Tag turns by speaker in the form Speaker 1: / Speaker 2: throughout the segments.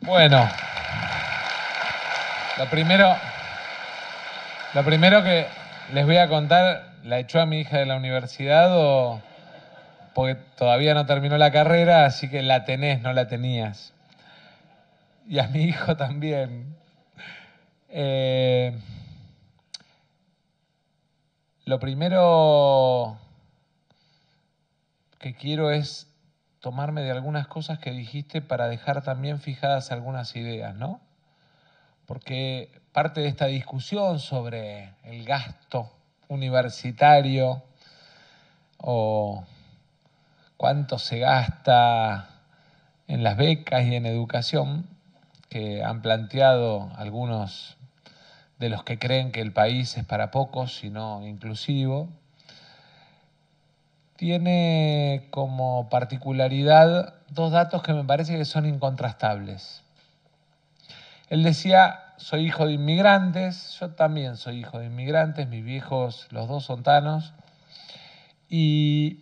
Speaker 1: Bueno, lo primero, primero que les voy a contar, la echó a mi hija de la universidad o porque todavía no terminó la carrera, así que la tenés, no la tenías. Y a mi hijo también. Eh, lo primero que quiero es tomarme de algunas cosas que dijiste para dejar también fijadas algunas ideas, ¿no? Porque parte de esta discusión sobre el gasto universitario o cuánto se gasta en las becas y en educación que han planteado algunos de los que creen que el país es para pocos, sino inclusivo, tiene como particularidad dos datos que me parece que son incontrastables. Él decía, soy hijo de inmigrantes, yo también soy hijo de inmigrantes, mis viejos, los dos son tanos, y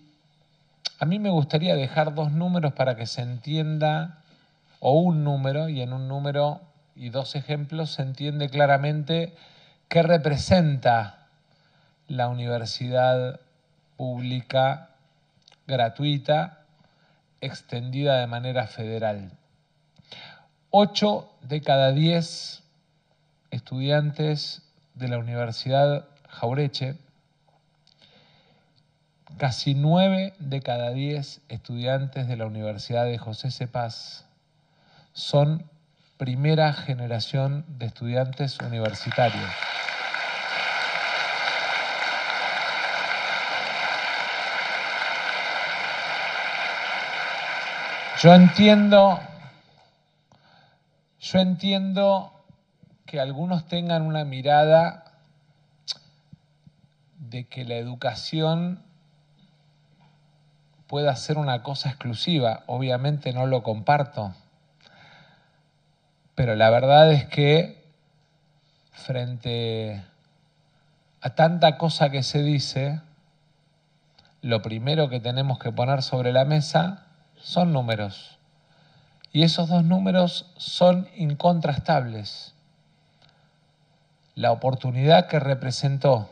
Speaker 1: a mí me gustaría dejar dos números para que se entienda, o un número, y en un número y dos ejemplos se entiende claramente qué representa la universidad pública gratuita extendida de manera federal. Ocho de cada diez estudiantes de la Universidad Jaureche, casi nueve de cada diez estudiantes de la Universidad de José Cepaz son primera generación de estudiantes universitarios. Yo entiendo, yo entiendo que algunos tengan una mirada de que la educación pueda ser una cosa exclusiva. Obviamente no lo comparto, pero la verdad es que frente a tanta cosa que se dice, lo primero que tenemos que poner sobre la mesa son números. Y esos dos números son incontrastables. La oportunidad que representó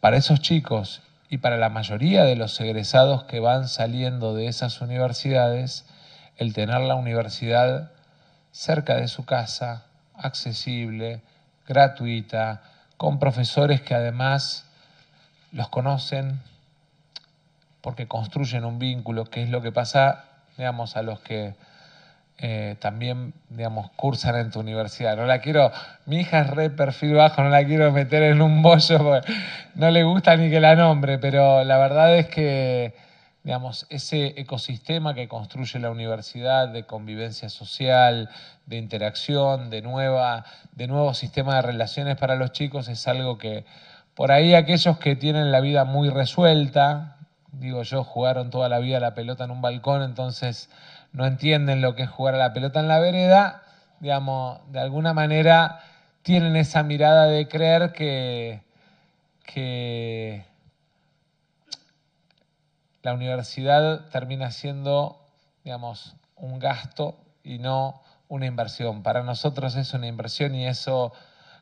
Speaker 1: para esos chicos y para la mayoría de los egresados que van saliendo de esas universidades, el tener la universidad cerca de su casa, accesible, gratuita, con profesores que además los conocen, porque construyen un vínculo, que es lo que pasa, digamos, a los que eh, también, digamos, cursan en tu universidad. No la quiero, mi hija es re perfil bajo, no la quiero meter en un bollo, no le gusta ni que la nombre, pero la verdad es que, digamos, ese ecosistema que construye la universidad de convivencia social, de interacción, de, nueva, de nuevo sistema de relaciones para los chicos, es algo que por ahí aquellos que tienen la vida muy resuelta, digo yo, jugaron toda la vida la pelota en un balcón, entonces no entienden lo que es jugar a la pelota en la vereda, digamos, de alguna manera tienen esa mirada de creer que, que la universidad termina siendo, digamos, un gasto y no una inversión. Para nosotros es una inversión y eso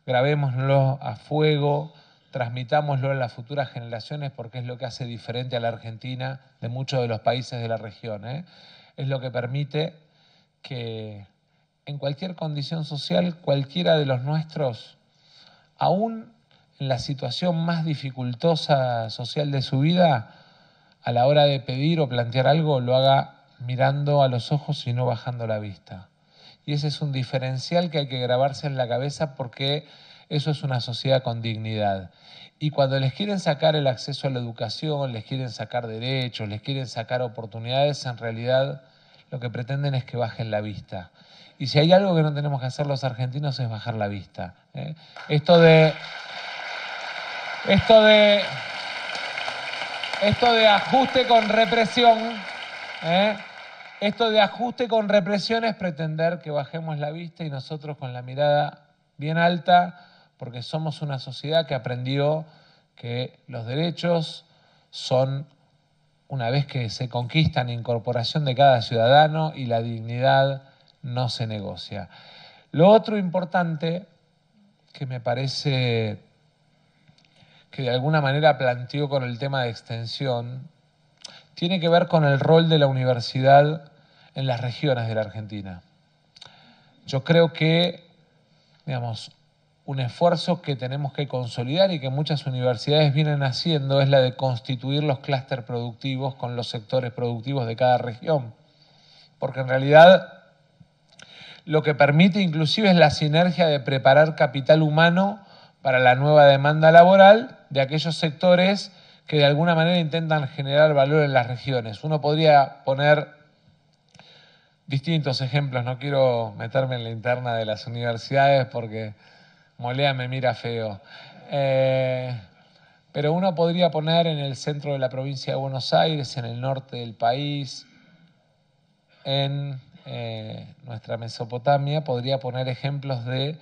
Speaker 1: grabémoslo a fuego transmitámoslo a las futuras generaciones porque es lo que hace diferente a la Argentina de muchos de los países de la región. ¿eh? Es lo que permite que en cualquier condición social cualquiera de los nuestros, aún en la situación más dificultosa social de su vida, a la hora de pedir o plantear algo, lo haga mirando a los ojos y no bajando la vista. Y ese es un diferencial que hay que grabarse en la cabeza porque eso es una sociedad con dignidad. Y cuando les quieren sacar el acceso a la educación, les quieren sacar derechos, les quieren sacar oportunidades, en realidad lo que pretenden es que bajen la vista. Y si hay algo que no tenemos que hacer los argentinos es bajar la vista. ¿eh? Esto de. Esto de. Esto de ajuste con represión. ¿eh? Esto de ajuste con represión es pretender que bajemos la vista y nosotros con la mirada bien alta porque somos una sociedad que aprendió que los derechos son, una vez que se conquistan, incorporación de cada ciudadano y la dignidad no se negocia. Lo otro importante que me parece que de alguna manera planteó con el tema de extensión, tiene que ver con el rol de la universidad en las regiones de la Argentina. Yo creo que, digamos, un esfuerzo que tenemos que consolidar y que muchas universidades vienen haciendo es la de constituir los clústeres productivos con los sectores productivos de cada región. Porque en realidad lo que permite inclusive es la sinergia de preparar capital humano para la nueva demanda laboral de aquellos sectores que de alguna manera intentan generar valor en las regiones. Uno podría poner distintos ejemplos, no quiero meterme en la interna de las universidades porque Molea me mira feo. Eh, pero uno podría poner en el centro de la provincia de Buenos Aires, en el norte del país, en eh, nuestra Mesopotamia, podría poner ejemplos de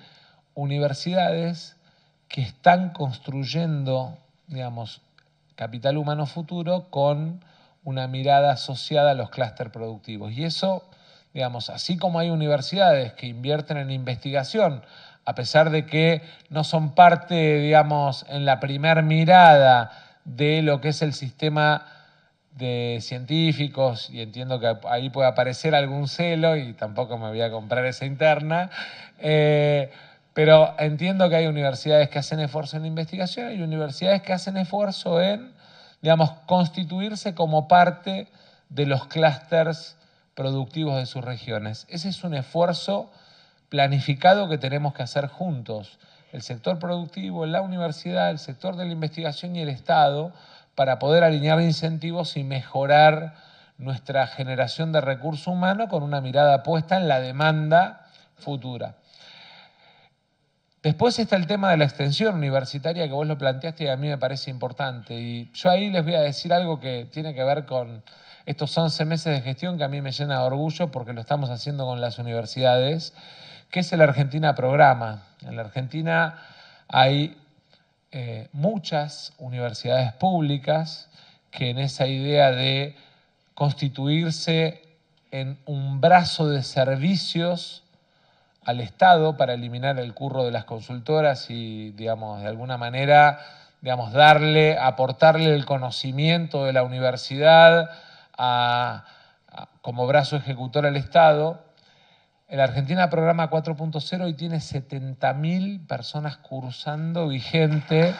Speaker 1: universidades que están construyendo, digamos, capital humano futuro con una mirada asociada a los clústeres productivos. Y eso, digamos, así como hay universidades que invierten en investigación a pesar de que no son parte, digamos, en la primera mirada de lo que es el sistema de científicos, y entiendo que ahí puede aparecer algún celo, y tampoco me voy a comprar esa interna, eh, pero entiendo que hay universidades que hacen esfuerzo en investigación y universidades que hacen esfuerzo en, digamos, constituirse como parte de los clústeres productivos de sus regiones. Ese es un esfuerzo planificado que tenemos que hacer juntos, el sector productivo, la universidad, el sector de la investigación y el Estado, para poder alinear incentivos y mejorar nuestra generación de recursos humanos con una mirada puesta en la demanda futura. Después está el tema de la extensión universitaria que vos lo planteaste y a mí me parece importante. Y yo ahí les voy a decir algo que tiene que ver con estos 11 meses de gestión que a mí me llena de orgullo porque lo estamos haciendo con las universidades ¿Qué es el Argentina Programa? En la Argentina hay eh, muchas universidades públicas que en esa idea de constituirse en un brazo de servicios al Estado para eliminar el curro de las consultoras y, digamos, de alguna manera, digamos, darle, aportarle el conocimiento de la universidad como brazo ejecutor al Estado el Argentina Programa 4.0 y tiene 70.000 personas cursando vigente.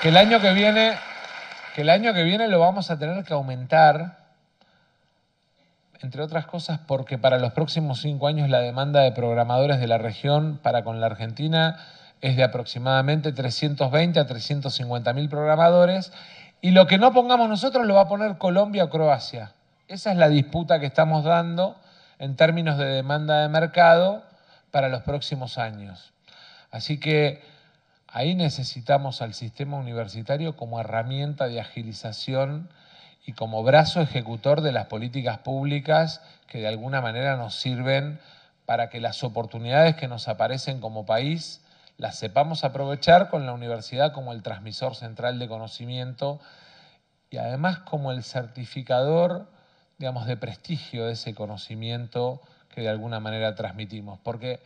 Speaker 1: Que el año que viene, que el año que viene lo vamos a tener que aumentar entre otras cosas porque para los próximos cinco años la demanda de programadores de la región para con la Argentina es de aproximadamente 320 a 350.000 programadores y lo que no pongamos nosotros lo va a poner Colombia o Croacia. Esa es la disputa que estamos dando en términos de demanda de mercado para los próximos años. Así que ahí necesitamos al sistema universitario como herramienta de agilización y como brazo ejecutor de las políticas públicas que de alguna manera nos sirven para que las oportunidades que nos aparecen como país la sepamos aprovechar con la universidad como el transmisor central de conocimiento y además como el certificador, digamos, de prestigio de ese conocimiento que de alguna manera transmitimos. Porque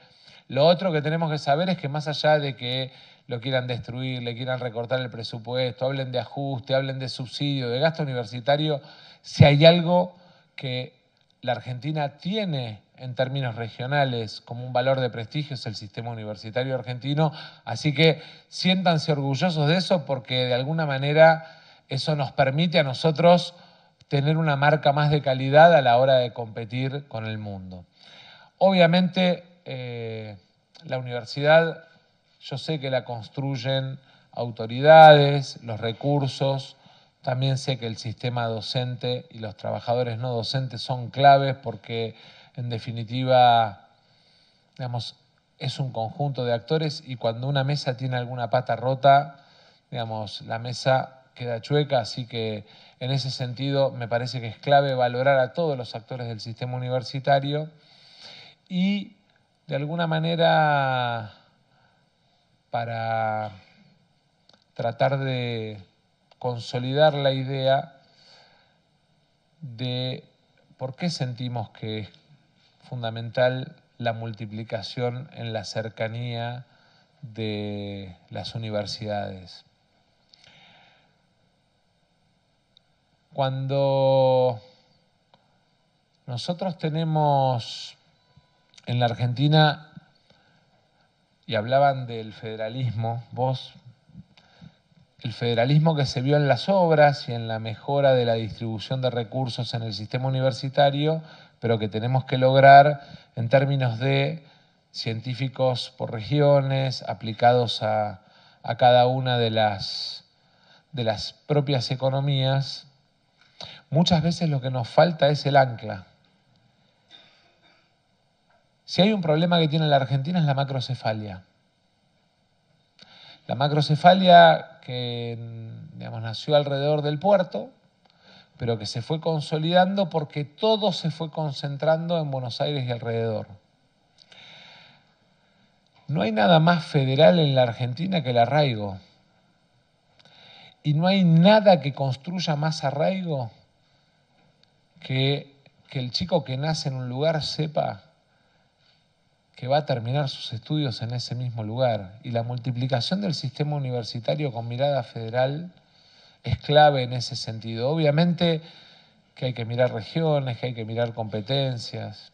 Speaker 1: lo otro que tenemos que saber es que más allá de que lo quieran destruir, le quieran recortar el presupuesto, hablen de ajuste, hablen de subsidio, de gasto universitario, si hay algo que la Argentina tiene en términos regionales como un valor de prestigio es el sistema universitario argentino, así que siéntanse orgullosos de eso porque de alguna manera eso nos permite a nosotros tener una marca más de calidad a la hora de competir con el mundo. Obviamente eh, la universidad yo sé que la construyen autoridades, los recursos, también sé que el sistema docente y los trabajadores no docentes son claves porque en definitiva, digamos, es un conjunto de actores y cuando una mesa tiene alguna pata rota, digamos, la mesa queda chueca, así que en ese sentido me parece que es clave valorar a todos los actores del sistema universitario y de alguna manera para tratar de consolidar la idea de por qué sentimos que fundamental la multiplicación en la cercanía de las universidades. Cuando nosotros tenemos en la Argentina, y hablaban del federalismo, vos, el federalismo que se vio en las obras y en la mejora de la distribución de recursos en el sistema universitario, pero que tenemos que lograr en términos de científicos por regiones, aplicados a, cada una de las, de las propias economías, muchas veces lo que nos falta es el ancla. Si hay un problema que tiene la Argentina es la macrocefalia. La macrocefalia que nació alrededor del puerto, pero que se fue consolidando porque todo se fue concentrando en Buenos Aires y alrededor. No hay nada más federal en la Argentina que el arraigo. Y no hay nada que construya más arraigo que que el chico que nace en un lugar sepa que va a terminar sus estudios en ese mismo lugar. Y la multiplicación del sistema universitario con mirada federal es clave en ese sentido. Obviamente que hay que mirar regiones, que hay que mirar competencias,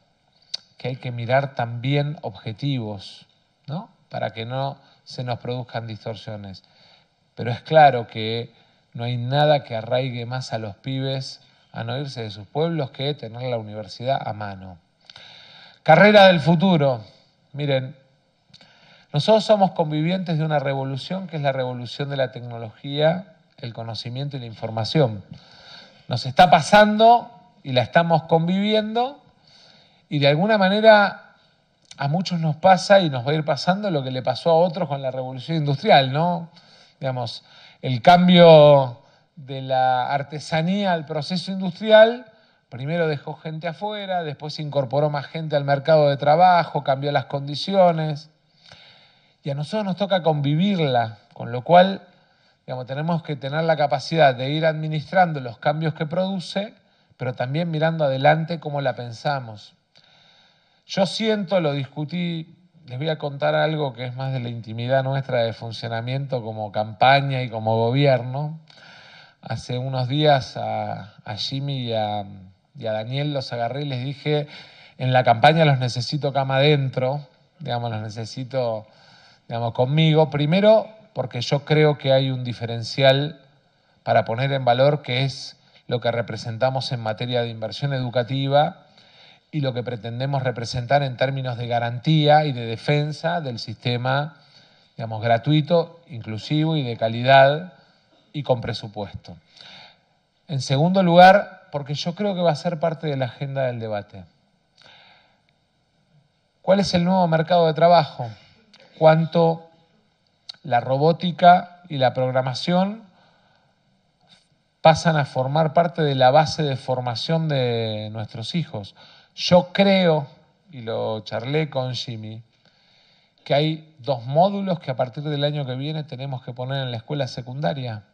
Speaker 1: que hay que mirar también objetivos, ¿no? Para que no se nos produzcan distorsiones. Pero es claro que no hay nada que arraigue más a los pibes a no irse de sus pueblos que tener la universidad a mano. Carrera del futuro. Miren, nosotros somos convivientes de una revolución que es la revolución de la tecnología el conocimiento y la información. Nos está pasando y la estamos conviviendo y de alguna manera a muchos nos pasa y nos va a ir pasando lo que le pasó a otros con la revolución industrial, ¿no? Digamos, el cambio de la artesanía al proceso industrial, primero dejó gente afuera, después incorporó más gente al mercado de trabajo, cambió las condiciones. Y a nosotros nos toca convivirla, con lo cual tenemos que tener la capacidad de ir administrando los cambios que produce, pero también mirando adelante cómo la pensamos. Yo siento, lo discutí, les voy a contar algo que es más de la intimidad nuestra de funcionamiento como campaña y como gobierno. Hace unos días a, Jimmy y a, Daniel los agarré y les dije, en la campaña los necesito cama adentro, digamos, los necesito digamos, conmigo. Primero, porque yo creo que hay un diferencial para poner en valor que es lo que representamos en materia de inversión educativa y lo que pretendemos representar en términos de garantía y de defensa del sistema, digamos, gratuito, inclusivo y de calidad y con presupuesto. En segundo lugar, porque yo creo que va a ser parte de la agenda del debate. ¿Cuál es el nuevo mercado de trabajo? ¿Cuánto la robótica y la programación pasan a formar parte de la base de formación de nuestros hijos. Yo creo, y lo charlé con Jimmy, que hay dos módulos que a partir del año que viene tenemos que poner en la escuela secundaria.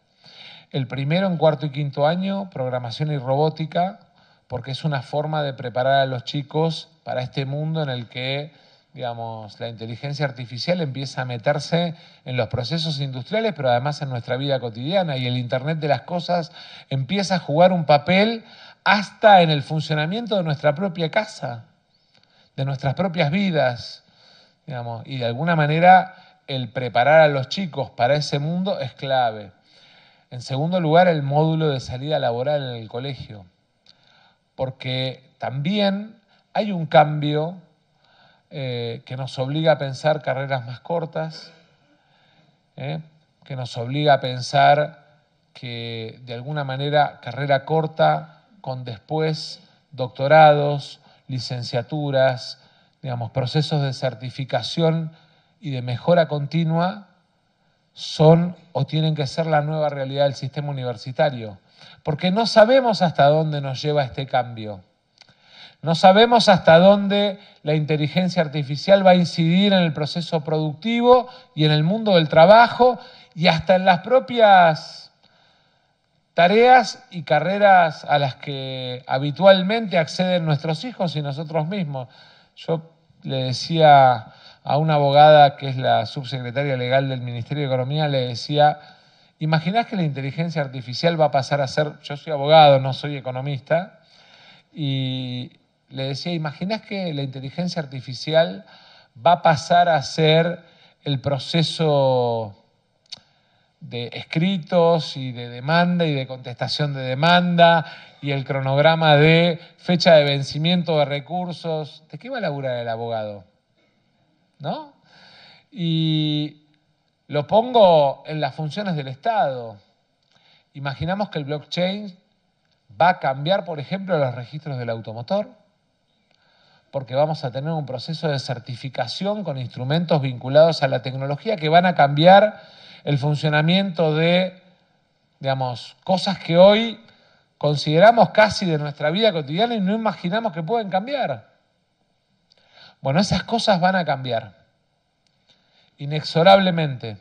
Speaker 1: El primero en cuarto y quinto año, programación y robótica, porque es una forma de preparar a los chicos para este mundo en el que digamos, la inteligencia artificial empieza a meterse en los procesos industriales, pero además en nuestra vida cotidiana y el Internet de las Cosas empieza a jugar un papel hasta en el funcionamiento de nuestra propia casa, de nuestras propias vidas, digamos, y de alguna manera el preparar a los chicos para ese mundo es clave. En segundo lugar, el módulo de salida laboral en el colegio, porque también hay un cambio eh, que nos obliga a pensar carreras más cortas, eh, que nos obliga a pensar que de alguna manera carrera corta con después doctorados, licenciaturas, digamos, procesos de certificación y de mejora continua son o tienen que ser la nueva realidad del sistema universitario, porque no sabemos hasta dónde nos lleva este cambio. No sabemos hasta dónde la inteligencia artificial va a incidir en el proceso productivo y en el mundo del trabajo y hasta en las propias tareas y carreras a las que habitualmente acceden nuestros hijos y nosotros mismos. Yo le decía a una abogada que es la subsecretaria legal del Ministerio de Economía, le decía, ¿imaginás que la inteligencia artificial va a pasar a ser, yo soy abogado, no soy economista, y le decía, ¿imaginas que la inteligencia artificial va a pasar a ser el proceso de escritos y de demanda y de contestación de demanda y el cronograma de fecha de vencimiento de recursos. ¿De qué va a laburar el abogado? ¿No? Y lo pongo en las funciones del Estado. Imaginamos que el blockchain va a cambiar, por ejemplo, los registros del automotor porque vamos a tener un proceso de certificación con instrumentos vinculados a la tecnología que van a cambiar el funcionamiento de, digamos, cosas que hoy consideramos casi de nuestra vida cotidiana y no imaginamos que pueden cambiar. Bueno, esas cosas van a cambiar, inexorablemente.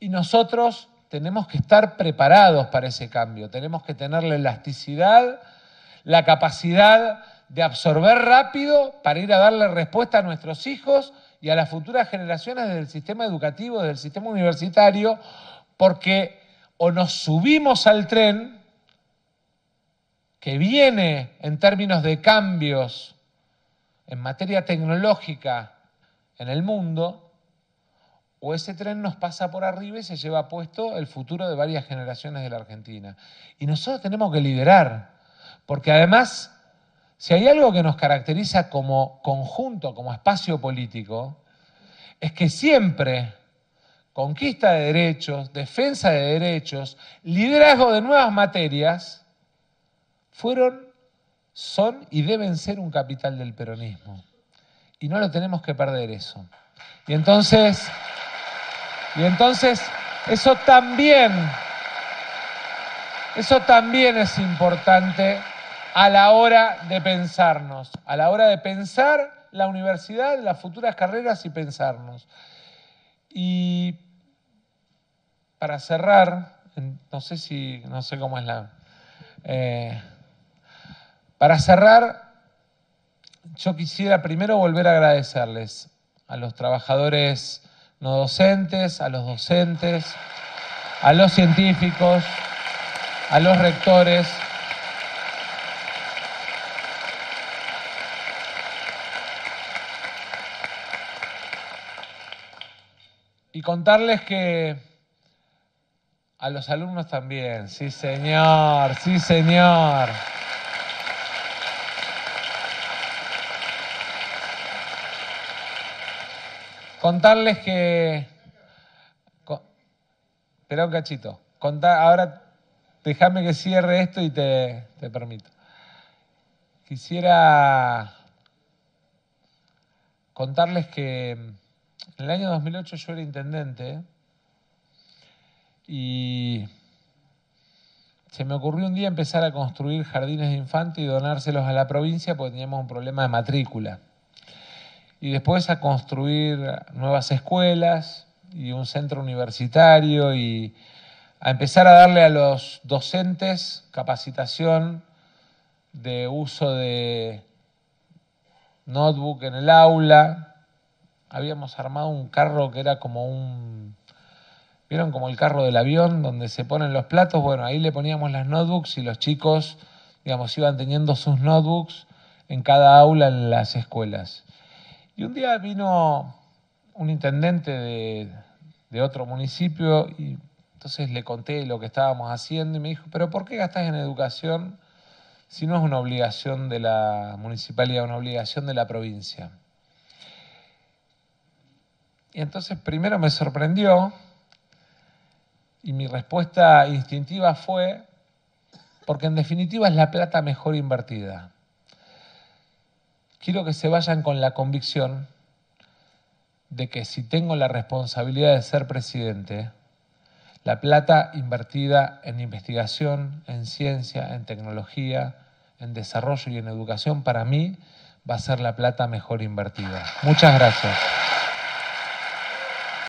Speaker 1: Y nosotros tenemos que estar preparados para ese cambio, tenemos que tener la elasticidad, la capacidad de absorber rápido para ir a darle respuesta a nuestros hijos y a las futuras generaciones del sistema educativo, del sistema universitario, porque o nos subimos al tren que viene en términos de cambios en materia tecnológica en el mundo, o ese tren nos pasa por arriba y se lleva puesto el futuro de varias generaciones de la Argentina. Y nosotros tenemos que liderar, porque además si hay algo que nos caracteriza como conjunto, como espacio político, es que siempre conquista de derechos, defensa de derechos, liderazgo de nuevas materias, fueron, son y deben ser un capital del peronismo. Y no lo tenemos que perder eso. Y entonces, y entonces eso también, eso también es importante a la hora de pensarnos, a la hora de pensar la universidad, las futuras carreras y pensarnos. Y para cerrar, no sé si, no sé cómo es la... Eh, para cerrar, yo quisiera primero volver a agradecerles a los trabajadores no docentes, a los docentes, a los científicos, a los rectores, contarles que a los alumnos también, sí señor, sí señor. Contarles que... Con, un cachito. Contar, ahora déjame que cierre esto y te permito. Quisiera contarles que en el año 2008 yo era intendente y se me ocurrió un día empezar a construir jardines de infantes y donárselos a la provincia porque teníamos un problema de matrícula. Y después a construir nuevas escuelas y un centro universitario y a empezar a darle a los docentes capacitación de uso de notebook en el aula, habíamos armado un carro que era como un... ¿Vieron como el carro del avión donde se ponen los platos? Bueno, ahí le poníamos las notebooks y los chicos, digamos, iban teniendo sus notebooks en cada aula en las escuelas. Y un día vino un intendente de, otro municipio y entonces le conté lo que estábamos haciendo y me dijo, pero ¿por qué gastas en educación si no es una obligación de la municipalidad, una obligación de la provincia? Y entonces primero me sorprendió y mi respuesta instintiva fue, porque en definitiva es la plata mejor invertida. Quiero que se vayan con la convicción de que si tengo la responsabilidad de ser presidente, la plata invertida en investigación, en ciencia, en tecnología, en desarrollo y en educación, para mí va a ser la plata mejor invertida. Muchas gracias.